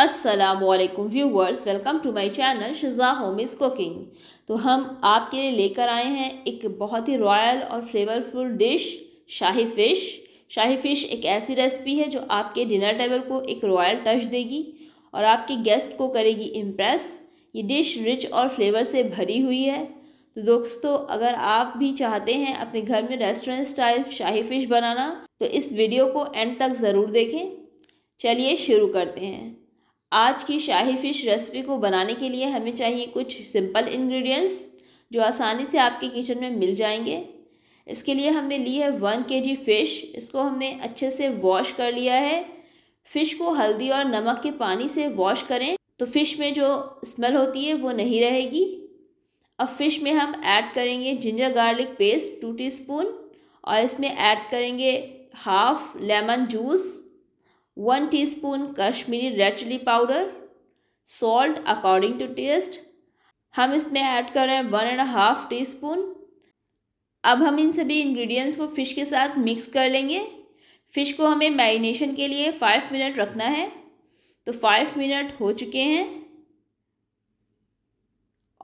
Aslam viewers welcome to my channel Shiza home is cooking तो हम आपके लिए लेकर आए हैं एक बहुत ही रॉयल और फ्लेवरफुल डिश शाही फ़िश शाही फ़िश एक ऐसी रेसिपी है जो आपके डिनर टेबल को एक रॉयल टच देगी और आपके गेस्ट को करेगी इम्प्रेस ये डिश रिच और फ्लेवर से भरी हुई है तो दोस्तों अगर आप भी चाहते हैं अपने घर में रेस्टोरेंट स्टाइल शाही फ़िश बनाना तो इस वीडियो को एंड तक ज़रूर देखें चलिए शुरू करते हैं आज की शाही फ़िश रेसिपी को बनाने के लिए हमें चाहिए कुछ सिंपल इंग्रेडिएंट्स जो आसानी से आपके किचन में मिल जाएंगे इसके लिए हमने ली है वन के जी फ़िश इसको हमने अच्छे से वॉश कर लिया है फ़िश को हल्दी और नमक के पानी से वॉश करें तो फ़िश में जो स्मेल होती है वो नहीं रहेगी अब फ़िश में हम ऐड करेंगे ginger garlic paste two teaspoon और इसमें ऐड करेंगे half lemon juice one teaspoon Kashmiri red chilli powder salt according to taste हम इसमें ऐड कर रहे हैं one and half teaspoon अब हम इन सभी इंग्रेडिएंट्स को फ़िश के साथ मिक्स कर लेंगे फ़िश को हमें मैरिनेशन के लिए फ़ाइव मिनट रखना है तो फाइव मिनट हो चुके हैं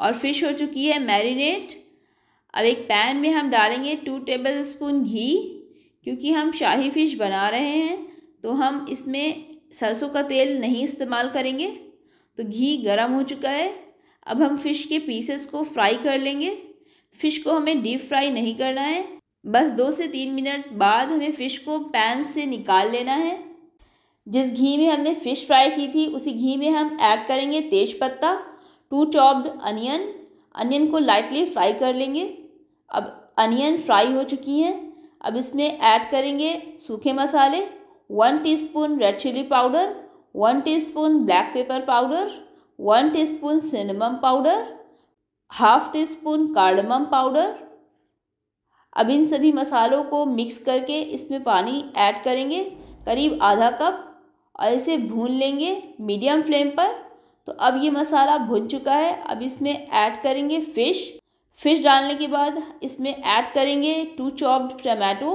और फिश हो चुकी है मैरिनेट अब एक पैन में हम डालेंगे टू टेबल स्पून घी क्योंकि हम शाही फ़िश बना रहे हैं तो हम इसमें सरसों का तेल नहीं इस्तेमाल करेंगे तो घी गर्म हो चुका है अब हम फ़िश के पीसेस को फ्राई कर लेंगे फ़िश को हमें डीप फ्राई नहीं करना है बस दो से तीन मिनट बाद हमें फ़िश को पैन से निकाल लेना है जिस घी में हमने फ़िश फ्राई की थी उसी घी में हम ऐड करेंगे तेज पत्ता टू चॉप्ड अनियन अनियन को लाइटली फ्राई कर लेंगे अब अनियन फ्राई हो चुकी हैं अब इसमें ऐड करेंगे सूखे मसाले one teaspoon red chilli powder one teaspoon black pepper powder one teaspoon cinnamon powder half teaspoon cardamom powder अब इन सभी मसालों को मिक्स करके इसमें पानी ऐड करेंगे करीब आधा कप और इसे भून लेंगे मीडियम फ्लेम पर तो अब ये मसाला भुन चुका है अब इसमें ऐड करेंगे फ़िश फ़िश डालने के बाद इसमें ऐड करेंगे टू चॉप्ड टमाटो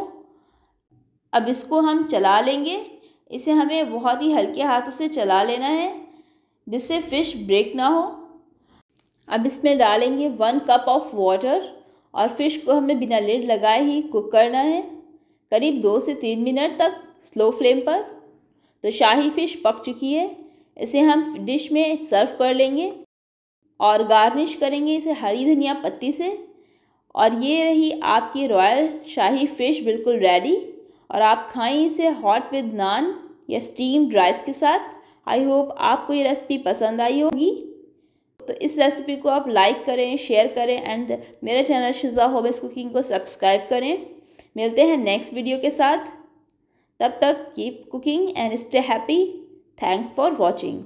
अब इसको हम चला लेंगे इसे हमें बहुत ही हल्के हाथों से चला लेना है जिससे फ़िश ब्रेक ना हो अब इसमें डालेंगे वन कप ऑफ वाटर और फिश को हमें बिना लेड लगाए ही कुक करना है करीब दो से तीन मिनट तक स्लो फ्लेम पर तो शाही फ़िश पक चुकी है इसे हम डिश में सर्व कर लेंगे और गार्निश करेंगे इसे हरी धनिया पत्ती से और ये रही आपकी रॉयल शाही फ़िश बिल्कुल रेडी और आप खाएँ इसे हॉट विद नान या स्टीम्ड राइस के साथ आई होप आपको ये रेसिपी पसंद आई होगी तो इस रेसिपी को आप लाइक करें शेयर करें एंड मेरे चैनल शिजा होबेस कुकिंग को सब्सक्राइब करें मिलते हैं नेक्स्ट वीडियो के साथ तब तक keep cooking and stay happy thanks for watching